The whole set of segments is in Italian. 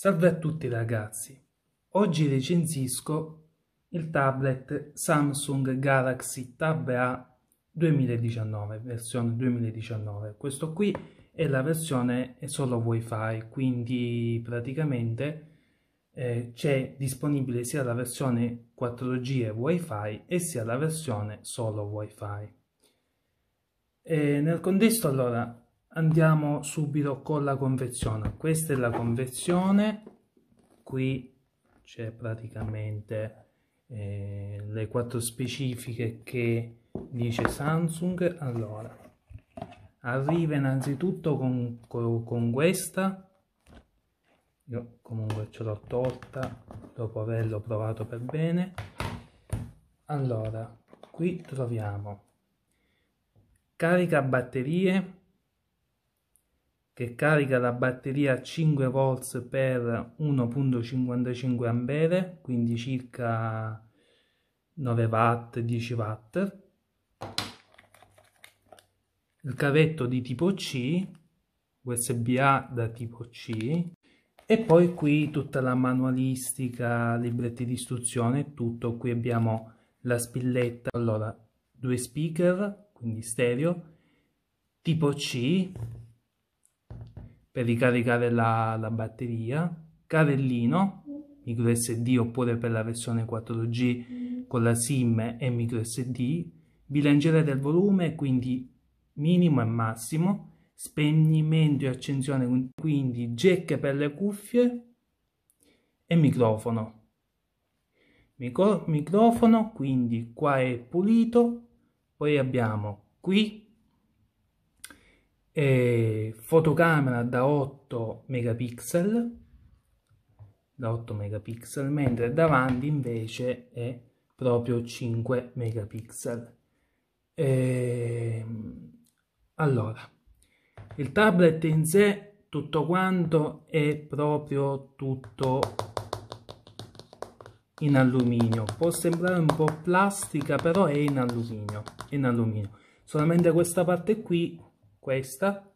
Salve a tutti ragazzi, oggi recensisco il tablet Samsung Galaxy Tab A 2019, versione 2019. Questo qui è la versione solo wifi, quindi praticamente eh, c'è disponibile sia la versione 4G e wifi e sia la versione solo wifi. E eh, nel contesto allora andiamo subito con la confezione questa è la confezione qui c'è praticamente eh, le quattro specifiche che dice Samsung allora arriva innanzitutto con, con, con questa io comunque ce l'ho tolta dopo averlo provato per bene allora qui troviamo carica batterie che carica la batteria a 5 volts per 1.55 A, quindi circa 9 watt, 10 watt. Il cavetto di tipo C, USB-A da tipo C, e poi qui tutta la manualistica, libretti di istruzione, tutto. Qui abbiamo la spilletta, allora due speaker, quindi stereo, tipo C, per ricaricare la, la batteria, carellino micro SD oppure per la versione 4G con la SIM e micro SD, bilanciere del volume quindi minimo e massimo, spegnimento e accensione quindi jack per le cuffie e microfono. Micro, microfono quindi qua è pulito, poi abbiamo qui eh, fotocamera da 8 megapixel da 8 megapixel mentre davanti invece è proprio 5 megapixel eh, allora il tablet in sé tutto quanto è proprio tutto in alluminio può sembrare un po' plastica però è in alluminio, in alluminio. solamente questa parte qui questa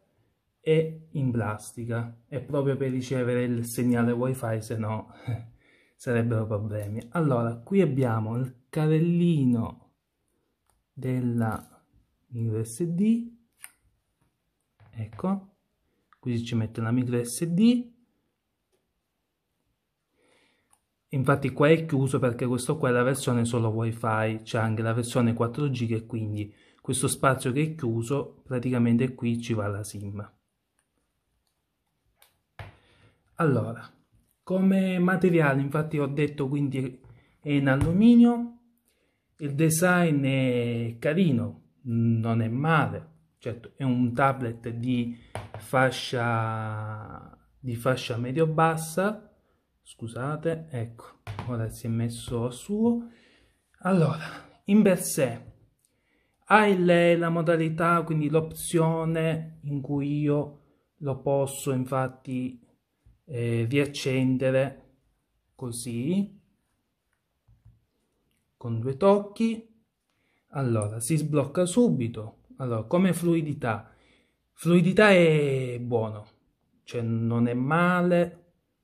è in plastica, è proprio per ricevere il segnale wifi, se no sarebbero problemi. Allora, qui abbiamo il carrellino della micro SD, ecco, qui ci mette la micro SD, infatti qua è chiuso perché questo qua è la versione solo wifi, c'è anche la versione 4G che quindi questo spazio che è chiuso praticamente qui ci va la sim allora come materiale infatti ho detto quindi è in alluminio il design è carino non è male certo è un tablet di fascia di fascia medio bassa scusate ecco ora si è messo a suo allora in per sé ha ah, in lei la modalità, quindi l'opzione in cui io lo posso infatti eh, riaccendere così con due tocchi allora si sblocca subito allora come fluidità fluidità è buono cioè non è male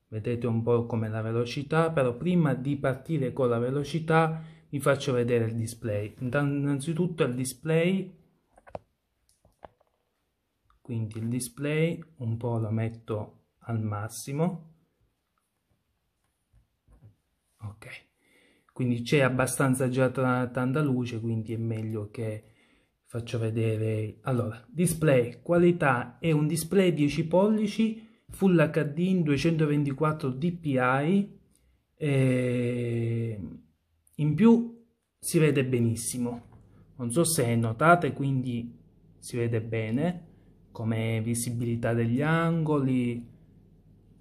vedete un po' come la velocità però prima di partire con la velocità vi faccio vedere il display innanzitutto il display quindi il display un po' lo metto al massimo ok quindi c'è abbastanza già tanta luce quindi è meglio che faccio vedere allora display qualità è un display 10 pollici full hd in 224 dpi eh, in più si vede benissimo. Non so se notate, quindi si vede bene come visibilità degli angoli,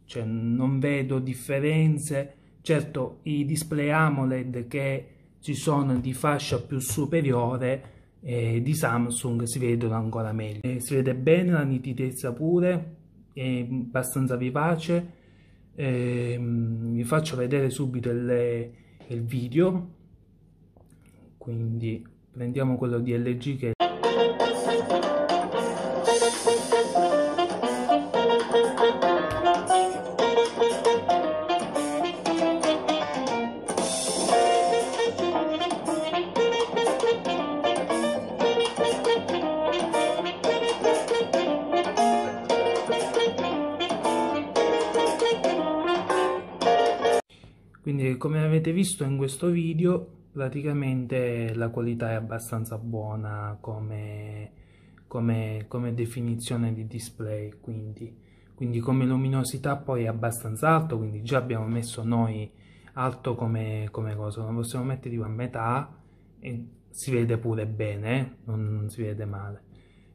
cioè non vedo differenze. Certo, i display AMOLED che ci sono di fascia più superiore eh, di Samsung si vedono ancora meglio. Eh, si vede bene la nitidezza pure, è abbastanza vivace. Eh, vi faccio vedere subito il, il video quindi prendiamo quello di LG che Quindi come avete visto in questo video praticamente la qualità è abbastanza buona come, come, come definizione di display quindi, quindi come luminosità poi è abbastanza alto quindi già abbiamo messo noi alto come, come cosa lo possiamo mettere tipo a metà e si vede pure bene eh, non, non si vede male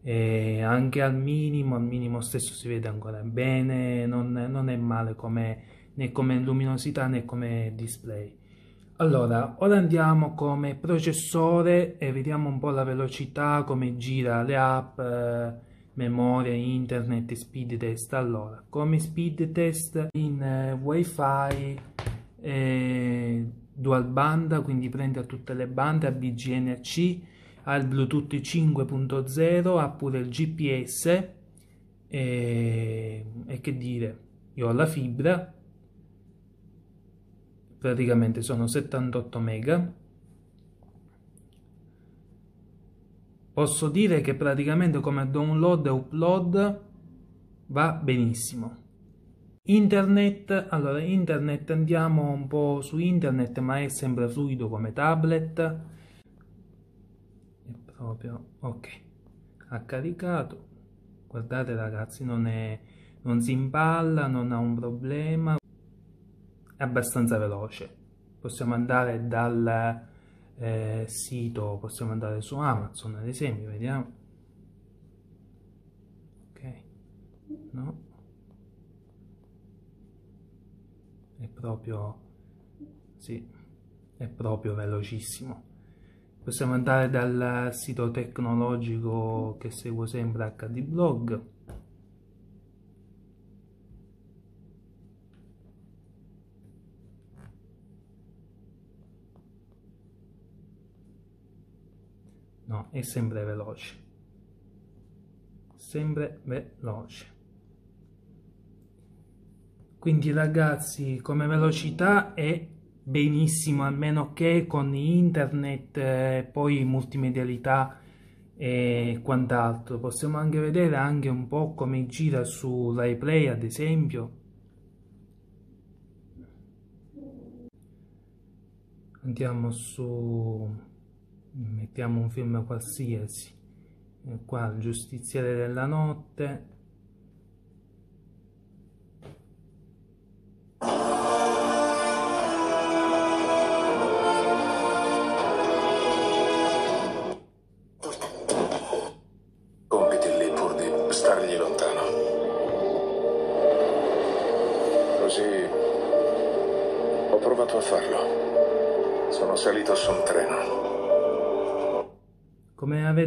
e anche al minimo al minimo stesso si vede ancora bene non, non è male come, né come luminosità né come display allora, ora andiamo come processore e vediamo un po' la velocità, come gira le app, eh, memoria, internet, speed test. Allora, come speed test in eh, wifi eh, dual banda, quindi prende a tutte le bande, a BGNC, ha il Bluetooth 5.0, ha pure il GPS e, eh, e che dire, io ho la fibra praticamente sono 78 mega posso dire che praticamente come download e upload va benissimo internet allora internet andiamo un po su internet ma è sempre fluido come tablet è proprio ok ha caricato guardate ragazzi non è non si impalla non ha un problema è abbastanza veloce. Possiamo andare dal eh, sito, possiamo andare su Amazon ad esempio, vediamo. Ok, no. È proprio, sì, è proprio velocissimo. Possiamo andare dal sito tecnologico che seguo sempre HDblog no, è sempre veloce sempre veloce quindi ragazzi come velocità è benissimo almeno che con internet eh, poi multimedialità e quant'altro possiamo anche vedere anche un po' come gira su Play ad esempio andiamo su mettiamo un film qualsiasi, eh, qua giustiziere della notte,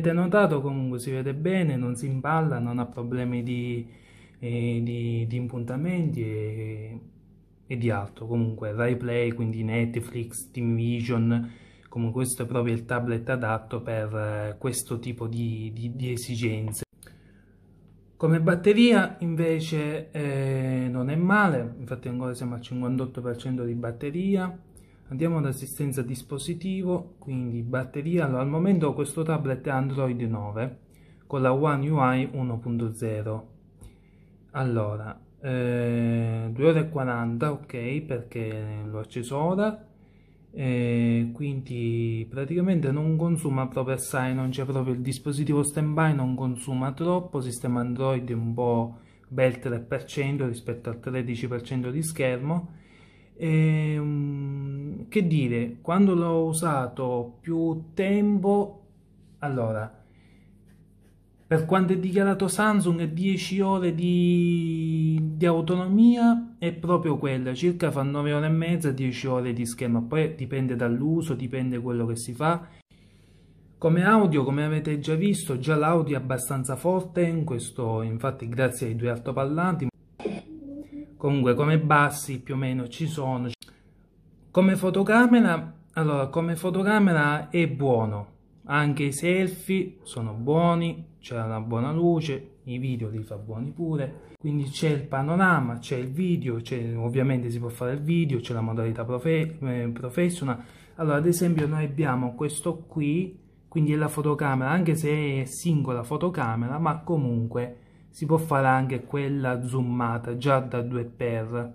avete notato comunque si vede bene, non si impalla, non ha problemi di, eh, di, di impuntamenti e, e, di altro. Comunque Rai Play, quindi Netflix, Team Vision, comunque questo è proprio il tablet adatto per eh, questo tipo di, di, esigenze. Come batteria invece eh, non è male, infatti ancora siamo al 58% di batteria, andiamo ad assistenza dispositivo quindi batteria allora, al momento questo tablet è android 9 con la one ui 1.0 allora eh, 2 ore e 40 ok perché l'ho acceso ora eh, quindi praticamente non consuma proprio assai non c'è proprio il dispositivo stand by non consuma troppo sistema android un po' bel 3% rispetto al 13% di schermo e, ehm, che dire, quando l'ho usato più tempo, allora, per quanto è dichiarato Samsung 10 ore di, di autonomia è proprio quella, circa fa 9 ore e mezza, 10 ore di schema, poi dipende dall'uso, dipende da quello che si fa. Come audio, come avete già visto, già l'audio è abbastanza forte in questo, infatti grazie ai due altoparlanti comunque come bassi più o meno ci sono come fotocamera allora come fotocamera è buono anche i selfie sono buoni c'è una buona luce i video li fa buoni pure quindi c'è il panorama c'è il video ovviamente si può fare il video c'è la modalità profe eh, professional allora ad esempio noi abbiamo questo qui quindi è la fotocamera anche se è singola fotocamera ma comunque si può fare anche quella zoomata già da 2x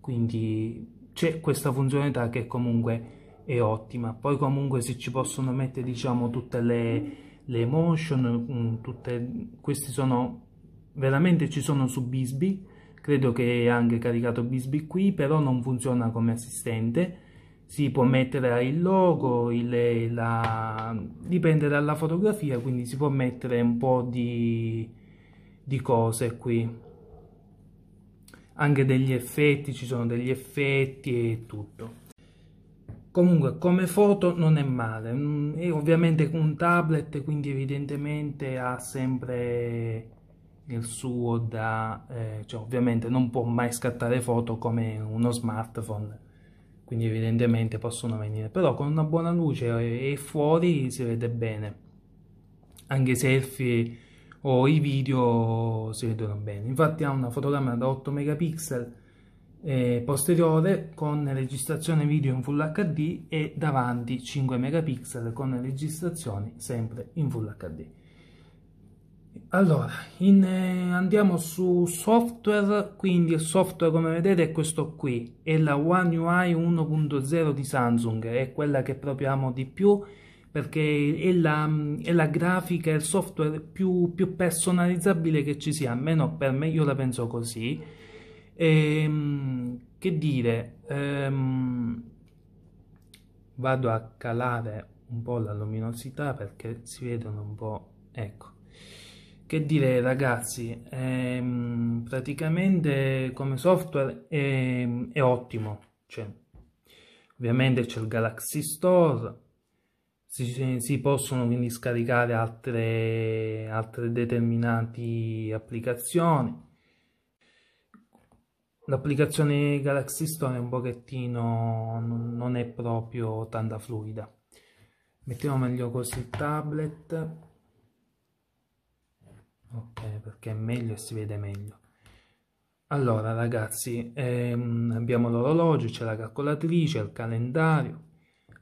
quindi c'è questa funzionalità che comunque è ottima poi comunque se ci possono mettere diciamo tutte le, le emotion mm, tutte, questi sono veramente ci sono su Bisbee credo che è anche caricato Bisbee qui però non funziona come assistente si può mettere il logo il, la, dipende dalla fotografia quindi si può mettere un po' di di cose qui anche degli effetti ci sono degli effetti e tutto comunque come foto non è male è mm, ovviamente un tablet quindi evidentemente ha sempre il suo da eh, cioè ovviamente non può mai scattare foto come uno smartphone quindi evidentemente possono venire però con una buona luce e fuori si vede bene anche selfie o i video si vedono bene. Infatti ha una fotocamera da 8 megapixel eh, posteriore con registrazione video in Full HD e davanti 5 megapixel con registrazione sempre in Full HD. Allora, in, eh, andiamo su software, quindi il software come vedete è questo qui, è la One UI 1.0 di Samsung, è quella che proviamo di più, perché è la, è la grafica, è il software più, più, personalizzabile che ci sia, almeno per me io la penso così. E, ehm, che dire, ehm, vado a calare un po' la luminosità perché si vedono un po', ecco. Che dire ragazzi, ehm, praticamente come software è, è ottimo, cioè, ovviamente c'è il Galaxy Store, si, si possono quindi scaricare altre, altre determinate applicazioni. L'applicazione Galaxy Store è un pochettino, non è proprio tanta fluida. Mettiamo meglio così il tablet. Ok, perché è meglio e si vede meglio. Allora ragazzi, ehm, abbiamo l'orologio, c'è la calcolatrice, il calendario,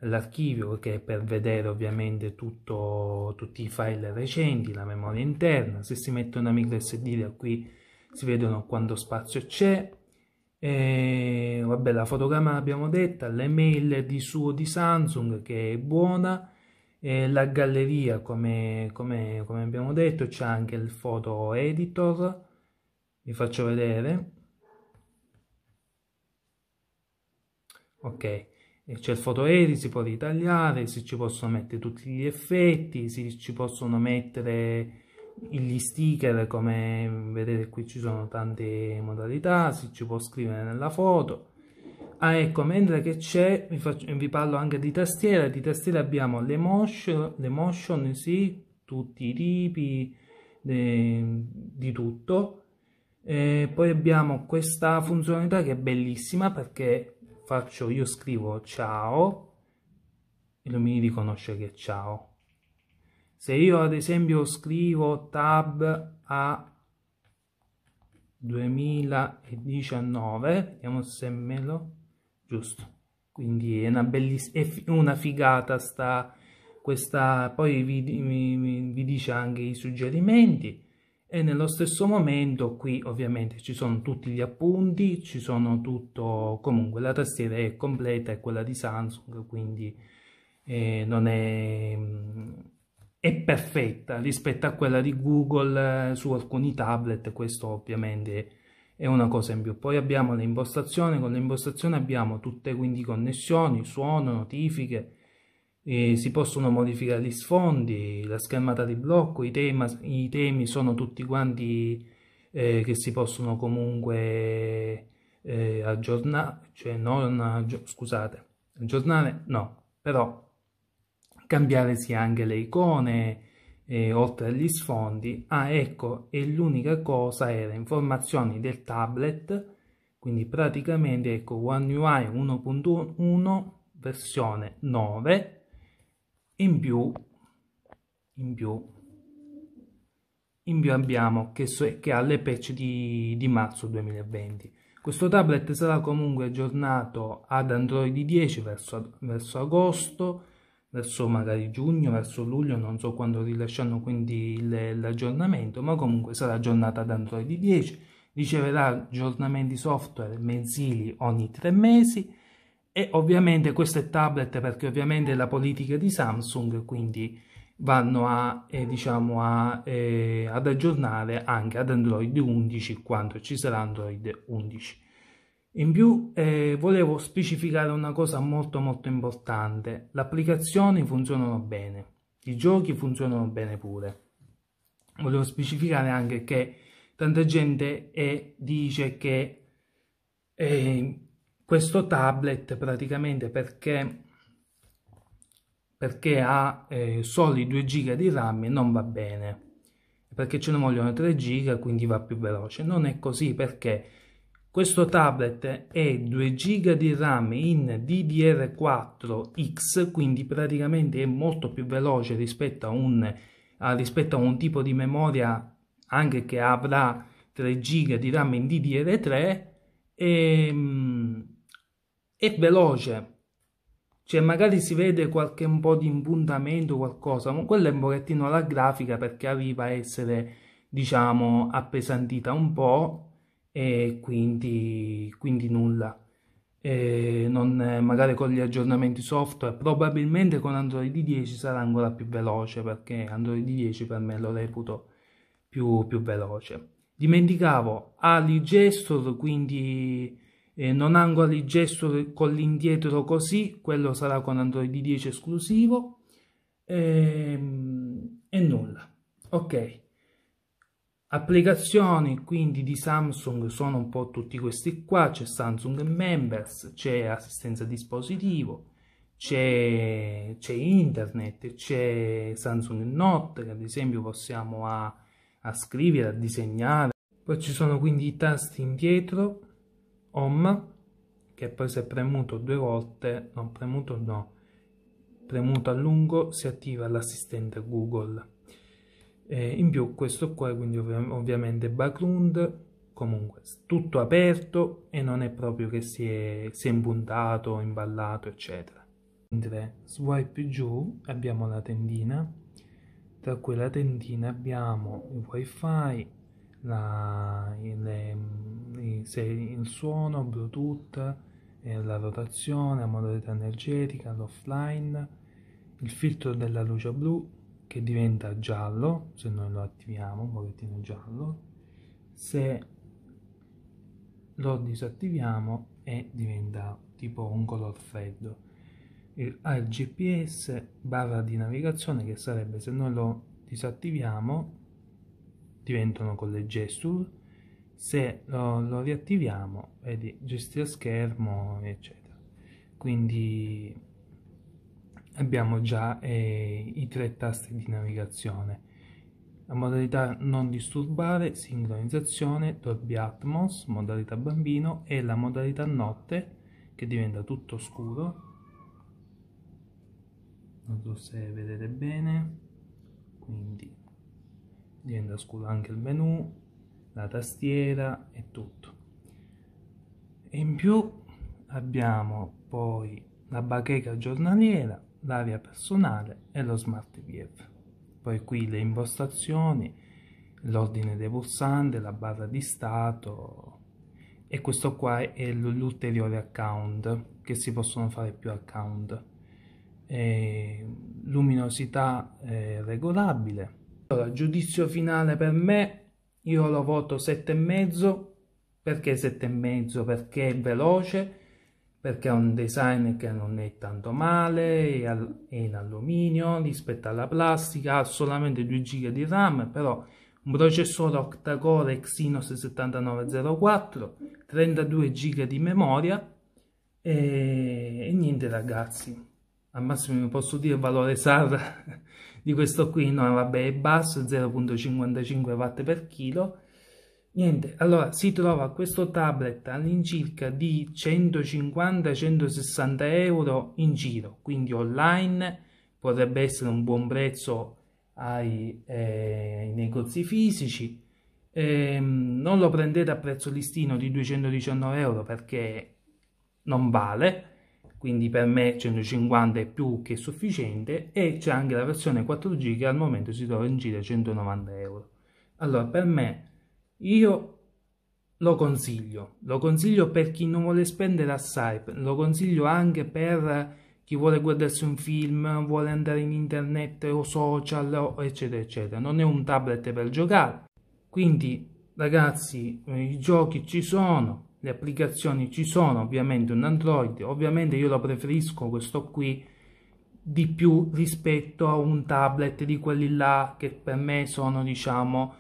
l'archivio che è per vedere ovviamente tutto, tutti i file recenti, la memoria interna, se si mette una micro SD da qui si vedono quanto spazio c'è, e, vabbè la fotogramma l'abbiamo detta, l'email di suo di Samsung che è buona, e la galleria come, come, come abbiamo detto c'è anche il foto editor, vi faccio vedere. Ok, c'è il foto edit, si può ritagliare, si ci possono mettere tutti gli effetti, si ci possono mettere gli sticker come vedete qui ci sono tante modalità, si ci può scrivere nella foto. Ah ecco, mentre che c'è, vi, vi, parlo anche di tastiera, di tastiera abbiamo le motion, le motion sì, tutti i tipi, de, di tutto. E eh, poi abbiamo questa funzionalità che è bellissima perché faccio, io scrivo ciao e lui mi riconosce che è ciao. Se io ad esempio scrivo tab a 2019, vediamo se me lo giusto. Quindi è una bellissima, è una figata sta questa, poi vi, vi, vi dice anche i suggerimenti e nello stesso momento qui ovviamente ci sono tutti gli appunti, ci sono tutto, comunque la tastiera è completa, è quella di Samsung, quindi eh, non è, mm, è perfetta rispetto a quella di Google eh, su alcuni tablet, questo ovviamente è una cosa in più. Poi abbiamo le impostazioni, con le impostazioni abbiamo tutte quindi connessioni, suono, notifiche, eh, si possono modificare gli sfondi, la schermata di blocco, i, tema, i temi sono tutti quanti eh, che si possono comunque eh, aggiornare, cioè non scusate, aggiornare no, però cambiare sia anche le icone, eh, oltre agli sfondi. Ah, ecco, e l'unica cosa era informazioni del tablet, quindi praticamente ecco One UI 1.1 versione 9 in più, in più, in più abbiamo che, so, che ha le patch di, di marzo 2020. Questo tablet sarà comunque aggiornato ad Android 10 verso, verso agosto, verso magari giugno, verso luglio, non so quando rilasciano quindi l'aggiornamento, ma comunque sarà aggiornata ad Android 10, riceverà aggiornamenti software mensili ogni tre mesi e ovviamente è tablet perché ovviamente la politica di Samsung quindi vanno a, eh, diciamo a, eh, ad aggiornare anche ad Android 11 quando ci sarà Android 11 in più eh, volevo specificare una cosa molto molto importante le applicazioni funzionano bene i giochi funzionano bene pure volevo specificare anche che tanta gente eh, dice che eh, questo tablet praticamente perché, perché ha eh, soli 2 giga di RAM e non va bene perché ce ne vogliono 3 giga quindi va più veloce non è così perché questo tablet è 2 giga di RAM in DDR4X quindi praticamente è molto più veloce rispetto a un, a, rispetto a un tipo di memoria anche che avrà 3 giga di RAM in DDR3 e, ehm, è veloce, cioè magari si vede qualche un po' di impuntamento qualcosa, ma quella è un pochettino la grafica perché arriva a essere diciamo appesantita un po' e quindi, quindi nulla. E non, magari con gli aggiornamenti software, probabilmente con Android 10 sarà ancora più veloce perché Android 10 per me lo reputo più, più veloce. Dimenticavo Ali Gestor, quindi eh, non angoli gesso con l'indietro così, quello sarà con Android 10 esclusivo e, ehm, e nulla. Ok, applicazioni quindi di Samsung sono un po' tutti questi qua, c'è Samsung Members, c'è assistenza dispositivo, c'è, internet, c'è Samsung Note che ad esempio possiamo a, a scrivere, a disegnare, poi ci sono quindi i tasti indietro, home che poi se premuto due volte non premuto no premuto a lungo si attiva l'assistente google eh, in più questo qua quindi ov ovviamente background comunque tutto aperto e non è proprio che si è, si è impuntato imballato eccetera mentre swipe giù abbiamo la tendina tra cui la tendina abbiamo il wifi la, il, il, il, suono, Bluetooth, eh, la rotazione, la modalità energetica, l'offline, il filtro della luce blu che diventa giallo se noi lo attiviamo, un pochettino giallo, se lo disattiviamo e eh, diventa tipo un color freddo. Il, ha il GPS barra di navigazione che sarebbe se noi lo disattiviamo diventano con le gesture se lo, lo riattiviamo vedi gestire schermo eccetera quindi abbiamo già eh, i tre tasti di navigazione la modalità non disturbare, sincronizzazione, torbi Atmos, modalità bambino e la modalità notte che diventa tutto scuro non so se vedete bene quindi gli entra anche il menu la tastiera e tutto e in più abbiamo poi la bacheca giornaliera l'area personale e lo smart vf poi qui le impostazioni l'ordine dei pulsanti la barra di stato e questo qua è l'ulteriore account che si possono fare più account e luminosità eh, regolabile allora, giudizio finale per me, io lo voto 7,5, perché 7,5? Perché è veloce, perché ha un design che non è tanto male, è in alluminio rispetto alla plastica, ha solamente 2 GB di RAM, però un processore octa-core Exynos 7904, 32 GB di memoria e, e niente ragazzi, al massimo posso dire valore SAR di questo qui no vabbè è basso 0.55 watt per chilo niente allora si trova questo tablet all'incirca di 150-160 euro in giro quindi online potrebbe essere un buon prezzo ai, eh, ai negozi fisici eh, non lo prendete a prezzo listino di 219 euro perché non vale quindi per me 150 è più che sufficiente e c'è anche la versione 4 g che al momento si trova in giro a 190 euro allora per me io lo consiglio lo consiglio per chi non vuole spendere assai lo consiglio anche per chi vuole guardarsi un film vuole andare in internet o social eccetera eccetera non è un tablet per giocare quindi ragazzi i giochi ci sono le applicazioni ci sono ovviamente un android ovviamente io lo preferisco questo qui di più rispetto a un tablet di quelli là che per me sono diciamo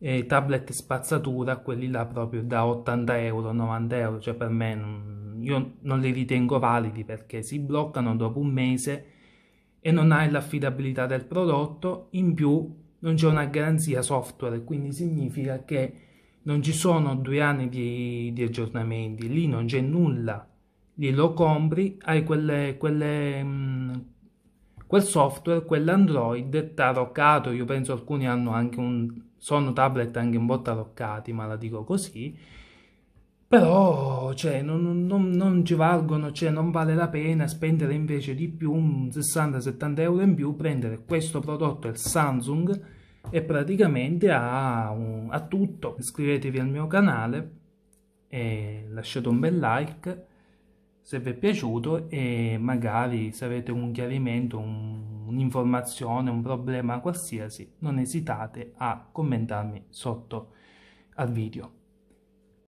eh, tablet spazzatura quelli là proprio da 80 euro 90 euro cioè per me non, io non li ritengo validi perché si bloccano dopo un mese e non hai l'affidabilità del prodotto in più non c'è una garanzia software quindi significa che non ci sono due anni di, di aggiornamenti, lì non c'è nulla, lì lo compri, hai quelle, quelle, mh, mm, quel software, quell'Android taroccato, io penso alcuni hanno anche un, sono tablet anche un po' taroccati, ma la dico così, però cioè, non, non, non, ci valgono, cioè, non vale la pena spendere invece di più, 60-70 euro in più, prendere questo prodotto, il Samsung, e praticamente ha, un, ha tutto. Iscrivetevi al mio canale lasciate un bel like se vi è piaciuto e magari se avete un chiarimento, un'informazione, un problema qualsiasi, non esitate a commentarmi sotto al video.